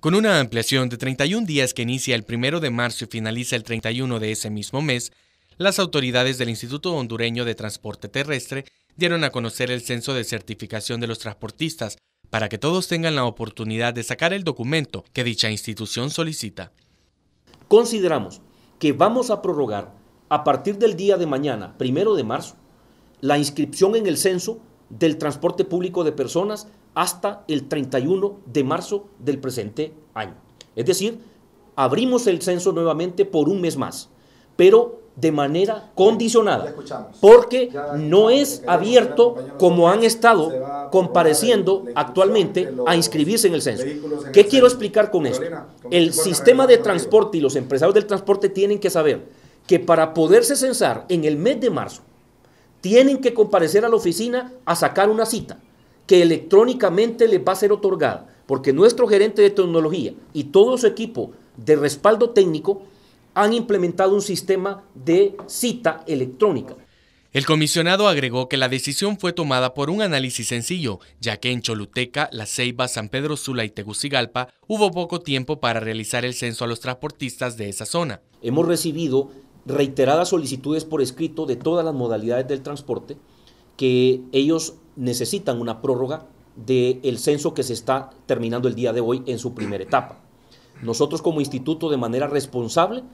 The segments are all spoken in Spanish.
Con una ampliación de 31 días que inicia el 1 de marzo y finaliza el 31 de ese mismo mes, las autoridades del Instituto Hondureño de Transporte Terrestre dieron a conocer el censo de certificación de los transportistas para que todos tengan la oportunidad de sacar el documento que dicha institución solicita. Consideramos que vamos a prorrogar a partir del día de mañana, 1 de marzo, la inscripción en el censo del transporte público de personas hasta el 31 de marzo del presente año. Es decir, abrimos el censo nuevamente por un mes más, pero de manera condicionada, porque no es abierto como han estado compareciendo actualmente a inscribirse en el censo. ¿Qué quiero explicar con esto? El sistema de transporte y los empresarios del transporte tienen que saber que para poderse censar en el mes de marzo, tienen que comparecer a la oficina a sacar una cita que electrónicamente les va a ser otorgada, porque nuestro gerente de tecnología y todo su equipo de respaldo técnico han implementado un sistema de cita electrónica. El comisionado agregó que la decisión fue tomada por un análisis sencillo, ya que en Choluteca, La Ceiba, San Pedro Sula y Tegucigalpa hubo poco tiempo para realizar el censo a los transportistas de esa zona. Hemos recibido reiteradas solicitudes por escrito de todas las modalidades del transporte, que ellos necesitan una prórroga del censo que se está terminando el día de hoy en su primera etapa. Nosotros como instituto de manera responsable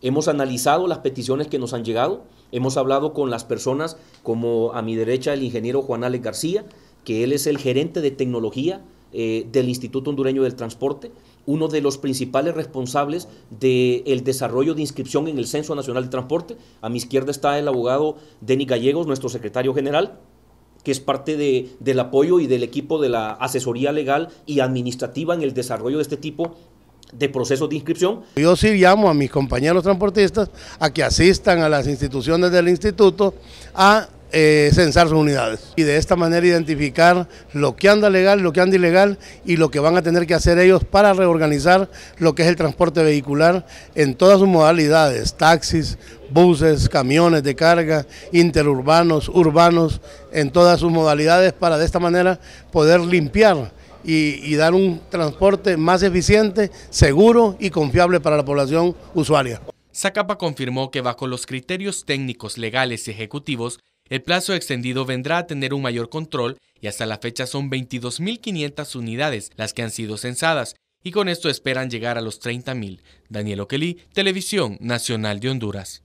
hemos analizado las peticiones que nos han llegado, hemos hablado con las personas como a mi derecha el ingeniero Juan Alex García, que él es el gerente de tecnología eh, del Instituto Hondureño del Transporte, uno de los principales responsables del desarrollo de inscripción en el Censo Nacional de Transporte. A mi izquierda está el abogado Denis Gallegos, nuestro secretario general que es parte del apoyo y del equipo de la asesoría legal y administrativa en el desarrollo de este tipo de procesos de inscripción. Yo sí llamo a mis compañeros transportistas a que asistan a las instituciones del instituto a eh, censar sus unidades y de esta manera identificar lo que anda legal, lo que anda ilegal y lo que van a tener que hacer ellos para reorganizar lo que es el transporte vehicular en todas sus modalidades, taxis, buses, camiones de carga, interurbanos, urbanos, en todas sus modalidades para de esta manera poder limpiar y, y, dar un transporte más eficiente, seguro y confiable para la población usuaria. Zacapa confirmó que bajo los criterios técnicos, legales y ejecutivos el plazo extendido vendrá a tener un mayor control y hasta la fecha son 22.500 unidades las que han sido censadas y con esto esperan llegar a los 30.000. Daniel Oquelí, Televisión Nacional de Honduras.